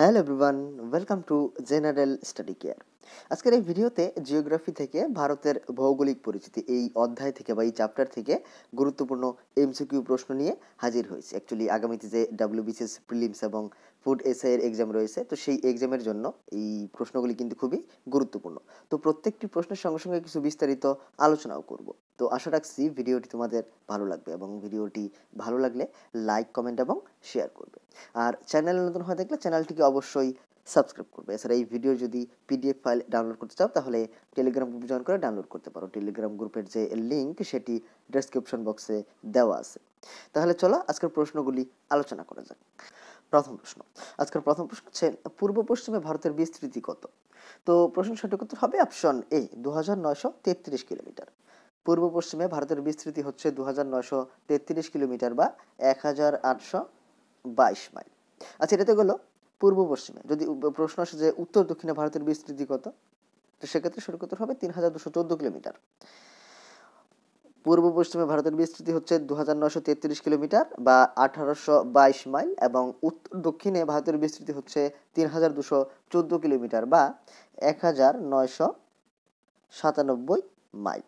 hello everyone welcome to general study care আজকের এই ভিডিওতে জিওগ্রাফি থেকে ভারতের ভৌগোলিক পরিচিতি এই অধ্যায় থেকে বা এই চ্যাপ্টার থেকে গুরুত্বপূর্ণ এমসিকিউ প্রশ্ন নিয়ে হাজির হয়েছে অ্যাকচুয়ালি আগামীতে যে ডাব্লিউবিসিএস প্রিলিমস এবং ফুড এসআইয়ের এক্সাম রয়েছে তো সেই এক্সামের জন্য এই প্রশ্নগুলি কিন্তু খুবই গুরুত্বপূর্ণ তো প্রত্যেকটি প্রশ্নের সঙ্গে সঙ্গে কিছু বিস্তারিত আলোচনাও করব তো আশা রাখছি ভিডিওটি তোমাদের ভালো লাগবে এবং ভিডিওটি ভালো লাগলে লাইক কমেন্ট এবং শেয়ার করবে আর চ্যানেল নতুন হয়ে থাকলে চ্যানেলটিকে অবশ্যই সাবস্ক্রাইব করবে এছাড়া এই ভিডিও যদি পিডিএফ ফাইল ডাউনলোড করতে চাও তাহলে টেলিগ্রাম গ্রুপ জয়েন করে ডাউনলোড করতে পারো টেলিগ্রাম গ্রুপের যে লিঙ্ক সেটি ডেসক্রিপশন বক্সে দেওয়া আছে তাহলে চলো আজকের প্রশ্নগুলি আলোচনা করা যাক প্রথম প্রশ্ন আজকের প্রথম প্রশ্ন হচ্ছে পূর্ব পশ্চিমে ভারতের বিস্তৃতি কত তো প্রশ্ন সঠিক উত্তর হবে অপশন এ দু কিলোমিটার পূর্ব পশ্চিমে ভারতের বিস্তৃতি হচ্ছে দু কিলোমিটার বা এক মাইল আচ্ছা এটাতে গেল পূর্ব পশ্চিমে যদি প্রশ্ন আসে যে উত্তর দক্ষিণে ভারতের বিস্তৃতি কত তো সেক্ষেত্রে সূর্যকোতর হবে তিন হাজার দুশো কিলোমিটার পূর্ব পশ্চিমে ভারতের বিস্তৃতি হচ্ছে দু কিলোমিটার বা আঠারোশো মাইল এবং উত্তর দক্ষিণে ভারতের বিস্তৃতি হচ্ছে তিন হাজার দুশো চোদ্দ কিলোমিটার বা এক হাজার নয়শো সাতানব্বই মাইল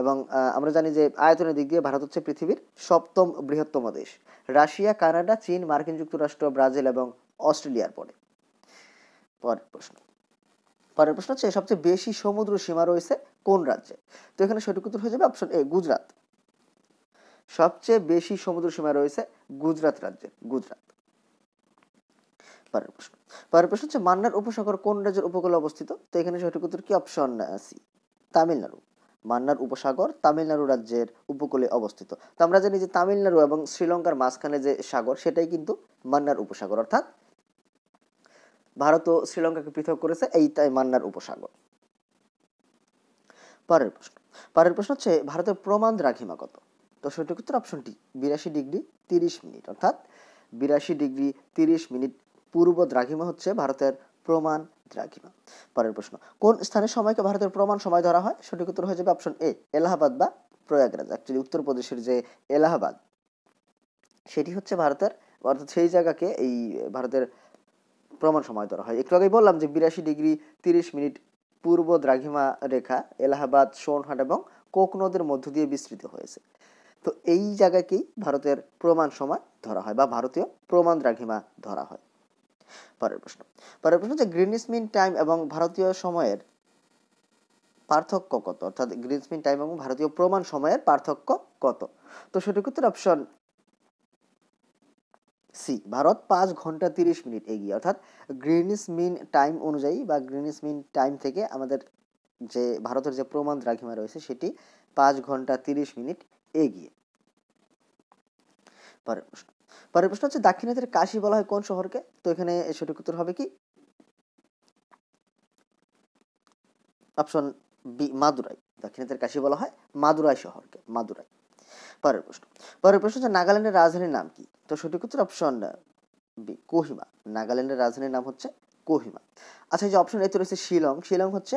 এবং আমরা জানি যে আয়তনের দিক দিয়ে ভারত হচ্ছে পৃথিবীর সপ্তম বৃহত্তম দেশ রাশিয়া কানাডা চীন মার্কিন যুক্তরাষ্ট্র ব্রাজিল এবং অস্ট্রেলিয়ার পরে পরের প্রশ্ন পরের প্রশ্ন হচ্ছে সবচেয়ে বেশি সমুদ্র সীমা রয়েছে কোন রাজ্যে তো এখানে সঠিক উত্তর হয়ে যাবে অপশন এ গুজরাট সবচেয়ে বেশি সমুদ্র সীমা রয়েছে গুজরাট রাজ্যে গুজরাট পরের প্রশ্ন পরের প্রশ্ন হচ্ছে মান্নার উপসাগর কোন রাজ্যের উপকূলে অবস্থিত তো এখানে সঠিক উত্তর কি অপশন সি তামিলনাড়ু মান্নার উপসাগর তামিলনাড়ু রাজ্যের উপকূলে অবস্থিত তো আমরা জানি যে তামিলনাড়ু এবং শ্রীলঙ্কার মাঝখানে যে সাগর সেটাই কিন্তু মান্নার উপসাগর অর্থাৎ ভারত ও শ্রীলঙ্কাকে পৃথক করেছে এই তাই মান্নার উপসাগর পরের প্রশ্ন পরের প্রশ্ন হচ্ছে ভারতের প্রমাণ দ্রাঘিমা কত তো সঠিক উত্তর অপশন টি বিরাশি ডিগ্রি তিরিশ মিনিট অর্থাৎ বিরাশি ডিগ্রি তিরিশ মিনিট পূর্ব দ্রাঘিমা হচ্ছে ভারতের প্রমাণ দ্রাঘিমা পরের প্রশ্ন কোন স্থানে সময়কে ভারতের প্রমাণ সময় ধরা হয় সঠিক উত্তর হয়ে যাবে অপশন এ এলাহাবাদ বা প্রয়াগরাজ অ্যাকচুয়ালি উত্তরপ্রদেশের যে এলাহাবাদ সেটি হচ্ছে ভারতের অর্থাৎ সেই জায়গাকে এই ভারতের প্রমাণ সময় ধরা হয় একটু আগেই বললাম যে বিরাশি ডিগ্রি তিরিশ মিনিট পূর্ব দ্রাঘিমা রেখা এলাহাবাদ সোনহাট এবং কোক নদের মধ্য দিয়ে বিস্তৃত হয়েছে তো এই জায়গাকেই ভারতের প্রমাণ সময় ধরা হয় বা ভারতীয় প্রমাণ দ্রাঘিমা ধরা হয় পরের প্রশ্ন পরের প্রশ্ন যে গ্রিনিস মিন টাইম এবং ভারতীয় সময়ের পার্থক্য কত অর্থাৎ গ্রিনিস মিন টাইম এবং ভারতীয় প্রমাণ সময়ের পার্থক্য কত তো সঠিক উত্তর অপশন সি ভারত পাঁচ ঘন্টা তিরিশ মিনিট এগিয়ে অর্থাৎ গ্রিনিস মিন টাইম অনুযায়ী বা গ্রিনিস মিন টাইম থেকে আমাদের যে ভারতের যে প্রমাণ দ্রাঘিমা রয়েছে সেটি পাঁচ ঘন্টা তিরিশ মিনিট এগিয়ে পরের প্রশ্ন পরের প্রশ্ন হচ্ছে দাক্ষিণাত্যের কাশি বলা হয় কোন শহরকে তো এখানে সঠিক উত্তর হবে কি অপশন বি মাদুরাই দাক্ষিণাত্যের কাশি বলা হয় মাদুরাই শহরকে মাদুরাই পরের প্রশ্ন পরের প্রশ্ন হচ্ছে নাগাল্যান্ডের রাজধানীর নাম কি তো সঠিক উত্তর অপশন বি কোহিমা নাগাল্যান্ডের রাজধানীর নাম হচ্ছে কোহিমা আচ্ছা যে অপশন এতে রয়েছে শিলং শিলং হচ্ছে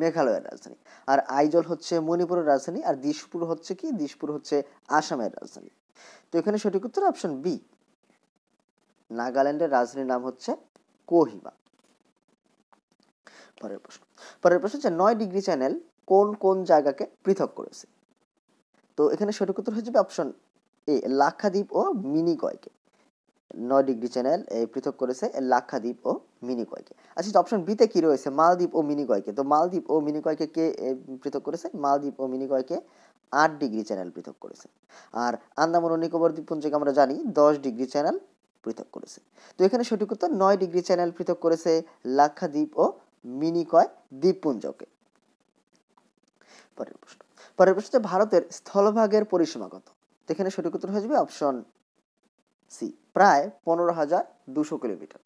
মেঘালয়ের রাজধানী আর আইজল হচ্ছে মণিপুরের রাজধানী আর দিশপুর হচ্ছে কি দিশপুর হচ্ছে আসামের রাজধানী তো এখানে সঠিক উত্তর অপশন বি নাগাল্যান্ডের রাজধানীর নাম হচ্ছে কোহিমা পরের প্রশ্ন পরের প্রশ্ন হচ্ছে নয় ডিগ্রি চ্যানেল কোন কোন জায়গাকে পৃথক করেছে তো এখানে সঠিক উত্তর হয়ে অপশন এ লাক্ষাদ্বীপ ও মিনিকয়কে নয় ডিগ্রি চ্যানেল পৃথক করেছে লাক্ষাদ্বীপ ও মিনিকয়কে আচ্ছা অপশন বিতে কি রয়েছে মালদ্বীপ ও মিনিকয়কে তো মালদ্বীপ ও মিনিকয়কে কে পৃথক করেছে মালদ্বীপ ও মিনিকয়কে আট ডিগ্রি চ্যানেল পৃথক করেছে আর আন্দামান ও নিকোবর দ্বীপপুঞ্জকে আমরা জানি দশ ডিগ্রি চ্যানেল পৃথক করেছে তো এখানে সঠিক উত্তর নয় ডিগ্রি চ্যানেল পৃথক করেছে লাক্ষাদ্বীপ ও মিনিকয় দ্বীপপুঞ্জকে পরের প্রশ্ন পরের প্রশ্ন ভারতের স্থলভাগের পরিসীমা কত এখানে সঠিক উত্তর হয়ে যাবে অপশন সি প্রায় পনেরো হাজার দুশো কিলোমিটার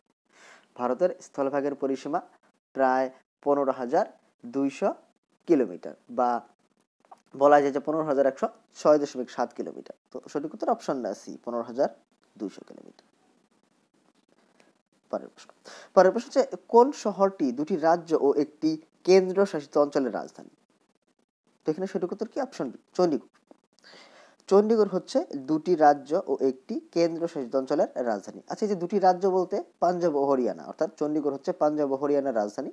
ভারতের স্থলভাগের পরিসীমা প্রায় পনেরো হাজার দুইশো কিলোমিটার বা বলা যায় যে পনেরো হাজার একশো ছয় দশমিক সাত কিলোমিটার তো সঠিক উত্তর অপশন না সি পনেরো হাজার দুইশো কিলোমিটার পরের প্রশ্ন পরের প্রশ্ন হচ্ছে কোন শহরটি দুটি রাজ্য ও একটি কেন্দ্রশাসিত অঞ্চলের রাজধানী তো এখানে সঠিক উত্তর কি অপশন বি চণ্ডীগড় চণ্ডীগড় হচ্ছে দুটি রাজ্য ও একটি কেন্দ্রশাসিত অঞ্চলের রাজধানী আচ্ছা এই যে দুটি রাজ্য বলতে পাঞ্জাব ও হরিয়ানা অর্থাৎ চণ্ডীগড় হচ্ছে পাঞ্জাব ও হরিয়ানার রাজধানী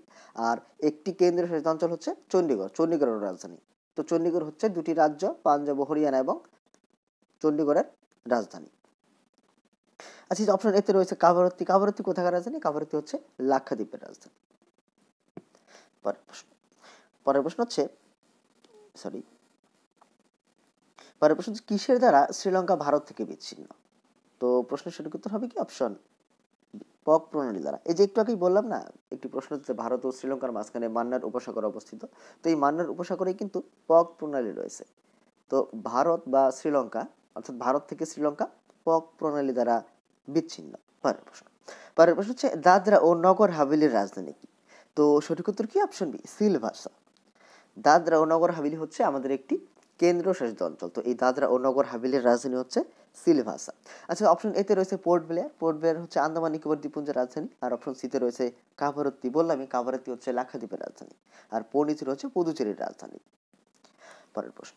আর একটি কেন্দ্রশাসিত অঞ্চল হচ্ছে চণ্ডীগড় চণ্ডীগড়ের রাজধানী তো চণ্ডীগড় হচ্ছে দুটি রাজ্য পাঞ্জাব হরিয়ানা এবং চণ্ডীগড়ের রাজধানী আচ্ছা অপশন এতে রয়েছে কাভারত্তি কাভারত্তি কোথাকার রাজধানী কাভারত্তি হচ্ছে লাক্ষাদ্বীপের রাজধানী পরের প্রশ্ন পরের প্রশ্ন হচ্ছে সরি পরের প্রশ্ন হচ্ছে কিসের দ্বারা শ্রীলঙ্কা ভারত থেকে বিচ্ছিন্ন তো প্রশ্নের সঠিক উত্তর হবে কি অপশন পক প্রণালী দ্বারা এই যে একটু আগেই বললাম না একটি প্রশ্ন হচ্ছে ভারত ও শ্রীলঙ্কার মাঝখানে মান্নার উপসাগর অবস্থিত তো এই মান্নার উপসাগরে কিন্তু পক প্রণালী রয়েছে তো ভারত বা শ্রীলঙ্কা অর্থাৎ ভারত থেকে শ্রীলঙ্কা পক প্রণালী দ্বারা বিচ্ছিন্ন পরের প্রশ্ন পরের প্রশ্ন হচ্ছে দাদরা ও নগর হাভেলির রাজধানী কি তো সঠিক উত্তর কি অপশন বি সিলভাসা দাদরা ও নগর হাভেলি হচ্ছে আমাদের একটি কেন্দ্রশাসিত অঞ্চল তো এই দাদরা ও নগর হাভেলির রাজধানী হচ্ছে সিলভাসা আচ্ছা অপশন এতে রয়েছে পোর্ট ব্লেয়ার পোর্ট ব্লেয়ার হচ্ছে আন্দামান নিকোবর দ্বীপপুঞ্জের রাজধানী আর অপশন সিতে রয়েছে কাভারত্তি বললামই কাভারত্তি হচ্ছে লাক্ষাদ্বীপের রাজধানী আর পন্ডিচেরি রয়েছে পুদুচেরির রাজধানী পরের প্রশ্ন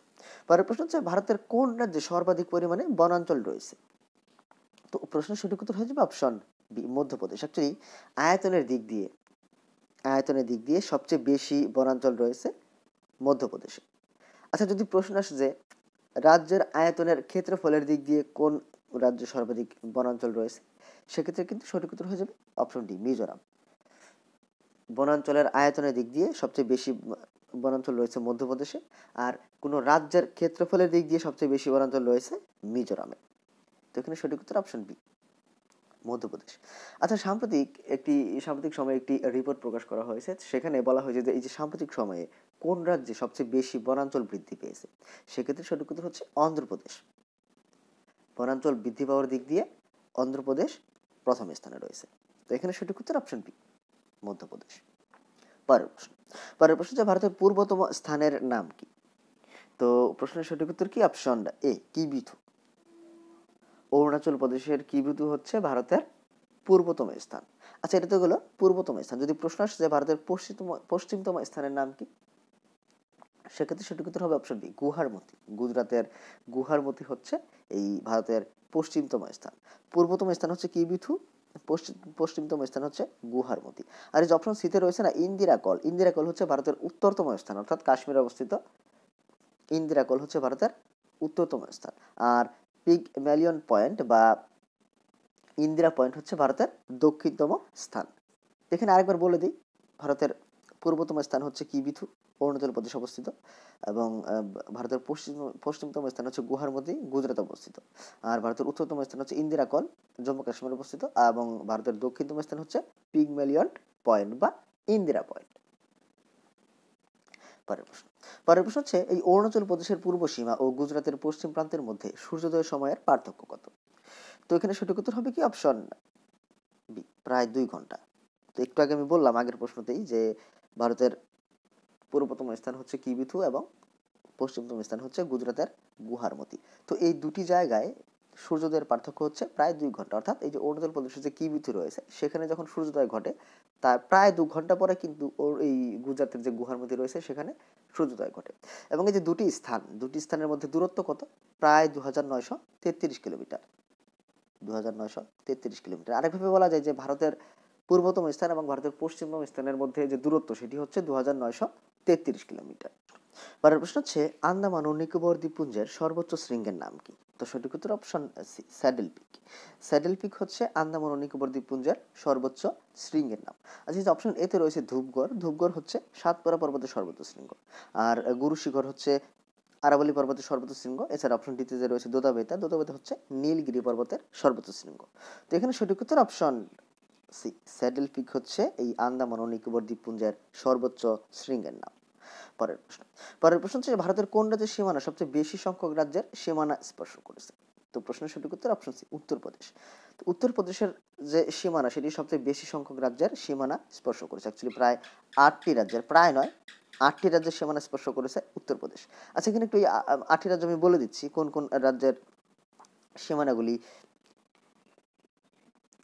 পরের প্রশ্ন হচ্ছে ভারতের কোন রাজ্যে সর্বাধিক পরিমাণে বনাঞ্চল রয়েছে তো প্রশ্ন সঠিক উত্তর হয়ে যাবে অপশন বি মধ্যপ্রদেশ অ্যাকচুয়ালি আয়তনের দিক দিয়ে আয়তনের দিক দিয়ে সবচেয়ে বেশি বনাঞ্চল রয়েছে মধ্যপ্রদেশে আচ্ছা যদি প্রশ্ন আসে যে রাজ্যের আয়তনের ক্ষেত্রফলের দিক দিয়ে কোন রাজ্য সর্বাধিক বনাঞ্চল রয়েছে সেক্ষেত্রে কিন্তু সঠিক উত্তর হয়ে যাবে অপশন ডি মিজোরাম বনাঞ্চলের আয়তনের দিক দিয়ে সবচেয়ে বেশি বনাঞ্চল রয়েছে মধ্যপ্রদেশে আর কোন রাজ্যের ক্ষেত্রফলের দিক দিয়ে সবচেয়ে বেশি বনাঞ্চল রয়েছে মিজোরামে তো এখানে সঠিক উত্তর অপশন বি মধ্যপ্রদেশ আচ্ছা সাম্প্রতিক একটি সাম্প্রতিক সময়ে একটি রিপোর্ট প্রকাশ করা হয়েছে সেখানে বলা হয়েছে যে এই যে সাম্প্রতিক সময়ে কোন রাজ্যে সবচেয়ে বেশি বনাঞ্চল বৃদ্ধি পেয়েছে সেক্ষেত্রে সঠিক উত্তর হচ্ছে অন্ধ্রপ্রদেশ বনাঞ্চল বৃদ্ধি পাওয়ার দিক দিয়ে অন্ধ্রপ্রদেশ প্রথম স্থানে রয়েছে তো এখানে সঠিক উত্তর অপশন বি মধ্যপ্রদেশ পরের প্রশ্ন পরের প্রশ্ন হচ্ছে ভারতের পূর্বতম স্থানের নাম কি তো প্রশ্নের সঠিক উত্তর কি অপশন এ কিবিথু অরুণাচল প্রদেশের কিবিথু হচ্ছে ভারতের পূর্বতম স্থান আচ্ছা এটা তো গেলো পূর্বতম স্থান যদি প্রশ্ন আসে যে ভারতের পশ্চিমতম পশ্চিমতম স্থানের নাম কি সেক্ষেত্রে সেটি কিন্তু হবে অপশন বি গুজরাটের গুজরাতের মতি হচ্ছে এই ভারতের পশ্চিমতম স্থান পূর্বতম স্থান হচ্ছে কিবিথু পশ্চিম পশ্চিমতম স্থান হচ্ছে গুহার মতি আর এই যে অপশন সিতে রয়েছে না ইন্দিরা কল ইন্দিরা কল হচ্ছে ভারতের উত্তরতম স্থান অর্থাৎ কাশ্মীরে অবস্থিত ইন্দিরা কল হচ্ছে ভারতের উত্তরতম স্থান আর পিগ ম্যালিয়ন পয়েন্ট বা ইন্দিরা পয়েন্ট হচ্ছে ভারতের দক্ষিণতম স্থান এখানে আরেকবার বলে দিই ভারতের পূর্বতম স্থান হচ্ছে কিবিথু অরুণাচল প্রদেশ অবস্থিত এবং ভারতের পশ্চিম পশ্চিমতম স্থান হচ্ছে গুহার মধ্যে গুজরাট অবস্থিত আর ভারতের উত্তরতম স্থান হচ্ছে ইন্দিরা কল জম্মু কাশ্মীর অবস্থিত এবং ভারতের দক্ষিণতম স্থান হচ্ছে পিগমেলিয়ন পয়েন্ট বা ইন্দিরা পয়েন্ট পরের প্রশ্ন পরের প্রশ্ন হচ্ছে এই অরুণাচল প্রদেশের পূর্ব সীমা ও গুজরাটের পশ্চিম প্রান্তের মধ্যে সূর্যোদয় সময়ের পার্থক্য কত তো এখানে সঠিক উত্তর হবে কি অপশন বি প্রায় দুই ঘন্টা তো একটু আগে আমি বললাম আগের প্রশ্নতেই যে ভারতের পূর্বতম স্থান হচ্ছে কিবিথু এবং পশ্চিমতম স্থান হচ্ছে গুজরাতের গুহারমতি তো এই দুটি জায়গায় সূর্যোদয়ের পার্থক্য হচ্ছে প্রায় দুই ঘন্টা অর্থাৎ এই যে অরুণাচল প্রদেশে যে কিবিথু রয়েছে সেখানে যখন সূর্যোদয় ঘটে তার প্রায় দু ঘন্টা পরে কিন্তু ওর এই গুজরাতের যে গুহার রয়েছে সেখানে সূর্যোদয় ঘটে এবং এই যে দুটি স্থান দুটি স্থানের মধ্যে দূরত্ব কত প্রায় দু হাজার নয়শো তেত্রিশ কিলোমিটার দু হাজার নয়শো তেত্রিশ কিলোমিটার আরেকভাবে বলা যায় যে ভারতের পূর্বতম স্থান এবং ভারতের পশ্চিমতম স্থানের মধ্যে যে দূরত্ব সেটি হচ্ছে দু কিলোমিটার পরের প্রশ্ন হচ্ছে আন্দামান ও নিকোবর দ্বীপপুঞ্জের সর্বোচ্চ শৃঙ্গের নাম কি তো সঠিক উত্তর option C saddle peak saddle peak হচ্ছে আন্দামান ও নিকোবর দ্বীপপুঞ্জের সর্বোচ্চ শৃঙ্গের নাম আচ্ছা যে অপশন এতে রয়েছে ধূপগড় ধূপগড় হচ্ছে সাতপরা পর্বতের সর্বোচ্চ শৃঙ্গ আর গুরু শিখর হচ্ছে আরাবলি পর্বতের সর্বোচ্চ শৃঙ্গ এছাড়া অপশন ডিতে যে রয়েছে দোদাবেতা দোদাবেতা হচ্ছে নীলগিরি পর্বতের সর্বোচ্চ শৃঙ্গ তো এখানে সঠিক উত্তর অপশন সিক্স স্যাডেল পিক হচ্ছে এই আন্দামান ও নিকোবর দ্বীপপুঞ্জের সর্বোচ্চ শৃঙ্গের নাম পরের প্রশ্ন পরের প্রশ্ন হচ্ছে ভারতের কোন রাজ্যের সীমানা সবচেয়ে বেশি সংখ্যক রাজ্যের সীমানা স্পর্শ করেছে তো প্রশ্নের সঠিক উত্তর অপশন সি উত্তরপ্রদেশ উত্তরপ্রদেশের যে সীমানা সেটি সবচেয়ে বেশি সংখ্যক রাজ্যের সীমানা স্পর্শ করেছে অ্যাকচুয়ালি প্রায় আটটি রাজ্যের প্রায় নয় আটটি রাজ্যের সীমানা স্পর্শ করেছে উত্তরপ্রদেশ আচ্ছা এখানে একটু আটটি রাজ্য আমি বলে দিচ্ছি কোন কোন রাজ্যের সীমানাগুলি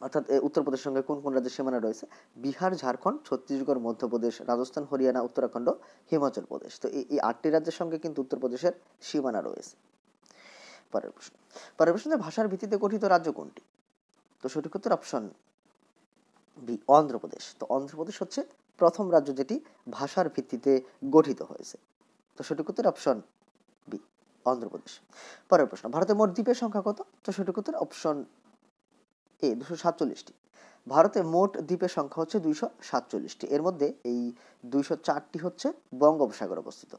অর্থাৎ উত্তরপ্রদেশের সঙ্গে কোন কোন রাজ্যের সীমানা রয়েছে বিহার ঝাড়খণ্ড ছত্তিশগড় মধ্যপ্রদেশ রাজস্থান হরিয়ানা উত্তরাখণ্ড হিমাচল প্রদেশ তো এই আটটি রাজ্যের সঙ্গে কিন্তু উত্তরপ্রদেশের সীমানা রয়েছে পরের প্রশ্ন পরের প্রশ্ন ভাষার ভিত্তিতে গঠিত রাজ্য কোনটি তো সঠিক উত্তর অপশন বি অন্ধ্রপ্রদেশ তো অন্ধ্রপ্রদেশ হচ্ছে প্রথম রাজ্য যেটি ভাষার ভিত্তিতে গঠিত হয়েছে তো সঠিক উত্তর অপশন বি অন্ধ্রপ্রদেশ পরের প্রশ্ন ভারতের মোট দ্বীপের সংখ্যা কত তো সঠিক উত্তর অপশন এ দুশো সাতচল্লিশটি ভারতে মোট দ্বীপের সংখ্যা হচ্ছে দুইশো সাতচল্লিশটি এর মধ্যে এই দুইশো চারটি হচ্ছে বঙ্গোপসাগর অবস্থিত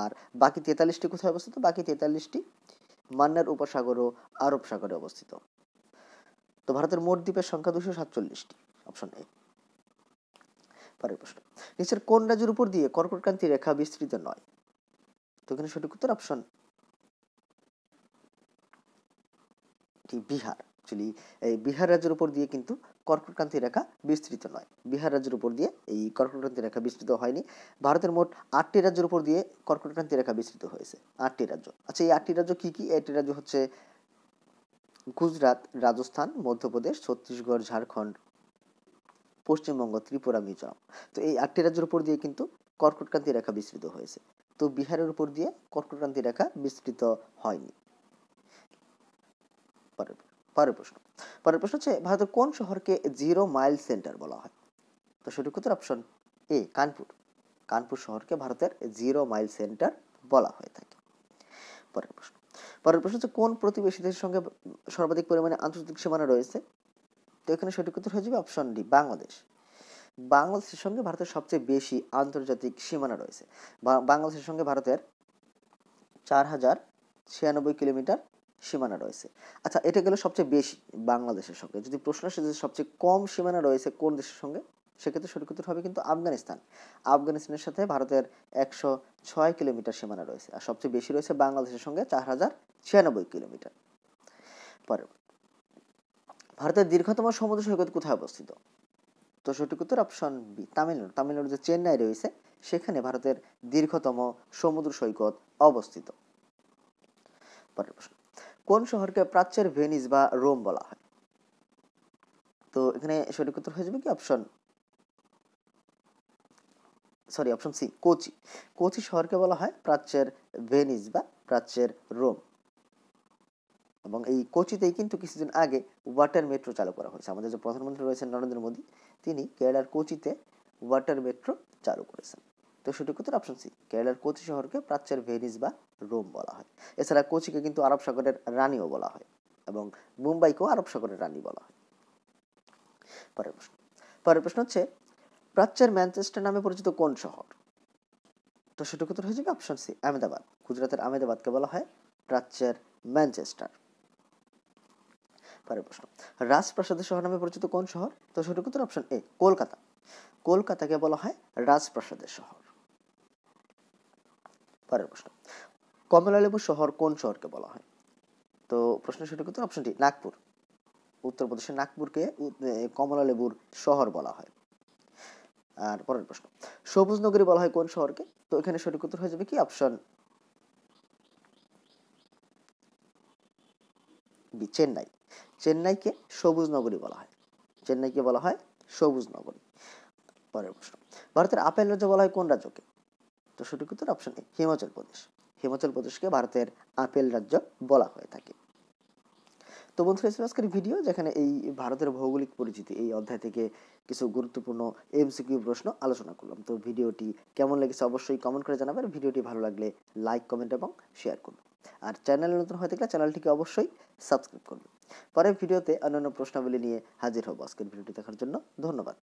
আর বাকি তেতাল্লিশটি কোথায় অবস্থিত বাকি তেতাল্লিশটি মান্নার উপসাগর ও আরব সাগরে অবস্থিত তো ভারতের মোট দ্বীপের সংখ্যা দুশো সাতচল্লিশটি অপশন এ পরের প্রশ্ন নিচের কোন রাজ্যের উপর দিয়ে কর্কটক্রান্তি রেখা বিস্তৃত নয় তো এখানে সঠিক উত্তর অপশন বিহার অ্যাকচুয়ালি এই বিহার রাজ্যের উপর দিয়ে কিন্তু কর্কটক্রান্তি রেখা বিস্তৃত নয় বিহার রাজ্যের উপর দিয়ে এই কর্কটক্রান্তি রেখা বিস্তৃত হয়নি ভারতের মোট আটটি রাজ্যের উপর দিয়ে কর্কটক্রান্তি রেখা বিস্তৃত হয়েছে আটটি রাজ্য আচ্ছা এই আটটি রাজ্য কী কী আটটি রাজ্য হচ্ছে গুজরাট রাজস্থান মধ্যপ্রদেশ ছত্তিশগড় ঝাড়খণ্ড পশ্চিমবঙ্গ ত্রিপুরা মিজোরাম তো এই আটটি রাজ্যের উপর দিয়ে কিন্তু কর্কটক্রান্তি রেখা বিস্তৃত হয়েছে তো বিহারের উপর দিয়ে কর্কটক্রান্তি রেখা বিস্তৃত হয়নি পরের প্রশ্ন পরের প্রশ্ন হচ্ছে ভারতের কোন শহরকে জিরো মাইল সেন্টার বলা হয় তো সঠিক উত্তর অপশন এ কানপুর কানপুর শহরকে ভারতের জিরো মাইল সেন্টার বলা হয়ে থাকে পরের প্রশ্ন পরের প্রশ্ন হচ্ছে কোন প্রতিবেশী দেশের সঙ্গে সর্বাধিক পরিমাণে আন্তর্জাতিক সীমানা রয়েছে তো এখানে সঠিক উত্তর হয়ে যাবে অপশন ডি বাংলাদেশ বাংলাদেশের সঙ্গে ভারতের সবচেয়ে বেশি আন্তর্জাতিক সীমানা রয়েছে বাংলাদেশের সঙ্গে ভারতের চার হাজার ছিয়ানব্বই কিলোমিটার সীমানা রয়েছে আচ্ছা এটা গেল সবচেয়ে বেশি বাংলাদেশের সঙ্গে যদি প্রশ্ন আসে যে সবচেয়ে কম সীমানা রয়েছে কোন দেশের সঙ্গে সেক্ষেত্রে সঠিক উত্তর হবে কিন্তু আফগানিস্তান আফগানিস্তানের সাথে ভারতের একশো ছয় কিলোমিটার সীমানা রয়েছে আর সবচেয়ে বেশি রয়েছে বাংলাদেশের সঙ্গে চার হাজার ছিয়ানব্বই কিলোমিটার পরে ভারতের দীর্ঘতম সমুদ্র সৈকত কোথায় অবস্থিত তো সঠিক উত্তর অপশন বি তামিলনাড়ু তামিলনাড়ু যে চেন্নাই রয়েছে সেখানে ভারতের দীর্ঘতম সমুদ্র সৈকত অবস্থিত পরের প্রশ্ন কোন শহরকে প্রাচ্যের ভেনিস বা রোম বলা হয় তো এখানে সঠিক উত্তর হয়ে যাবে কি option sorry option C Kochi Kochi শহরকে বলা হয় প্রাচ্যের ভেনিস বা প্রাচ্যের রোম এবং এই কোচিতেই কিন্তু কিছুদিন আগে ওয়াটার মেট্রো চালু করা হয়েছে আমাদের যে প্রধানমন্ত্রী রয়েছেন নরেন্দ্র মোদী তিনি কেরালার কোচিতে ওয়াটার মেট্রো চালু করেছেন তো সঠিক উত্তর অপশন সি কেরালার কোচি শহরকে প্রাচ্যের ভেনিস বা রোম বলা হয় এছাড়া কোচিকে কিন্তু আরব সাগরের রানীও বলা হয় এবং মুম্বাইকেও আরব সাগরের রানী বলা হয় পরের প্রশ্ন পরের প্রশ্ন হচ্ছে প্রাচ্যের ম্যানচেস্টার নামে পরিচিত কোন শহর তো সেটুকু তো হয়ে যাবে অপশন সি আহমেদাবাদ গুজরাতের আহমেদাবাদকে বলা হয় প্রাচ্যের ম্যানচেস্টার পরের প্রশ্ন রাজপ্রাসাদের শহর নামে পরিচিত কোন শহর তো সেটুকু উত্তর অপশন এ কলকাতা কলকাতাকে বলা হয় রাজপ্রাসাদের শহর পরের প্রশ্ন কমলালেবু শহর কোন শহরকে বলা হয় তো প্রশ্ন সঠিক উত্তর অপশন ডি নাগপুর উত্তরপ্রদেশের নাগপুরকে কমলালেবুর শহর বলা হয় আর পরের প্রশ্ন সবুজ নগরী বলা হয় কোন শহরকে তো এখানে সঠিক উত্তর হয়ে যাবে কি অপশন বি চেন্নাই চেন্নাইকে সবুজ নগরী বলা হয় চেন্নাইকে বলা হয় সবুজ নগরী পরের প্রশ্ন ভারতের আপেল রাজ্য বলা হয় কোন রাজ্যকে তো সঠিক উত্তর অপশন এ হিমাচল প্রদেশ হিমাচল প্রদেশকে ভারতের আপেল রাজ্য বলা হয়ে থাকে তো বন্ধুরা ছিল আজকের ভিডিও যেখানে এই ভারতের ভৌগোলিক পরিচিতি এই অধ্যায় থেকে কিছু গুরুত্বপূর্ণ এমসিকিউ প্রশ্ন আলোচনা করলাম তো ভিডিওটি কেমন লেগেছে অবশ্যই কমেন্ট করে জানাবেন ভিডিওটি ভালো লাগলে লাইক কমেন্ট এবং শেয়ার করুন আর চ্যানেল নতুন হয়ে থাকলে চ্যানেলটিকে অবশ্যই সাবস্ক্রাইব করবেন পরের ভিডিওতে অন্যান্য প্রশ্নাবলী নিয়ে হাজির হব আজকের ভিডিওটি দেখার জন্য ধন্যবাদ